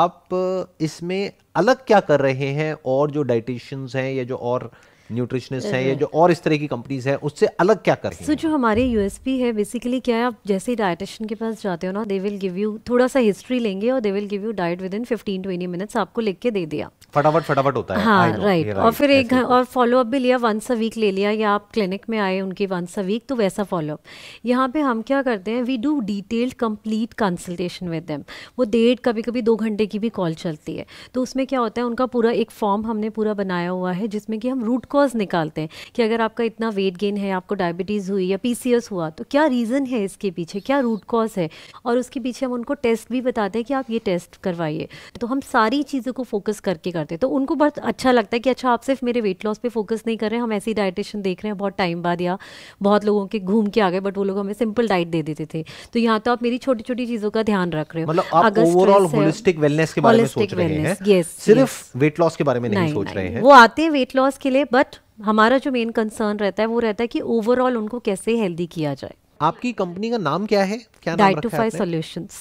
आप इसमें अलग क्या कर रहे हैं और जो डाइटिशियंस हैं या जो और न्यूट्रिशनिस्ट हैं या हम्म। जो और इस तरह की कंपनीज हैं उससे अलग क्या कर रहे हैं हैं जो हमारे यूएसपी है बेसिकली क्या है आप जैसे ही डाइटिशियन के पास जाते हो ना दे विल गिव यू थोड़ा सा हिस्ट्री लेंगे और they will give you diet within fifteen twenty minutes आपको लिख के दे दिया फटाफट फटाफट होता है हाँ know, राइट right. और फिर एक और फॉलो अप भी लिया वंस अ वीक ले लिया या आप क्लिनिक में आए उनकी वंस अ वीक तो वैसा फॉलोअप यहाँ पे हम क्या करते हैं we do detailed complete consultation with them वो डेढ़ कभी कभी दो घंटे की भी कॉल चलती है तो उसमें क्या होता है उनका पूरा एक फॉर्म हमने पूरा बनाया हुआ है जिसमें कि हम रूट कॉज निकालते हैं कि अगर आपका इतना वेट गेन है आपको डायबिटीज़ हुई या पी हुआ तो क्या रीज़न है इसके पीछे क्या रूट कॉज है और उसके पीछे हम उनको टेस्ट भी बताते हैं कि आप ये टेस्ट करवाइए तो हम सारी चीज़ों को फोकस करके करते करते तो उनको बहुत अच्छा लगता है कि अच्छा आप सिर्फ मेरे वेट लॉस पे फोकस नहीं कर रहे हैं हम ऐसी डाइटेशन देख रहे हैं बहुत टाइम बाद या बहुत लोगों के घूम के आ गए बट वो लोग हमें सिंपल डाइट दे देते थे तो यहाँ तो आप मेरी छोटी छोटी चीज़ों का ध्यान रख रहे हो मतलब ओवरऑल होलिस्टिक वेलनेस के बारे में सोच रहे हैं सिर्फ वेट लॉस के बारे में नहीं सोच रहे हैं वो आते हैं वेट लॉस के लिए बट हमारा जो मेन कंसर्न रहता है वो रहता है कि ओवरऑल उनको कैसे हेल्दी किया जाए आपकी कंपनी का नाम क्या है क्या डाइट टू फाइव सोल्यूशंस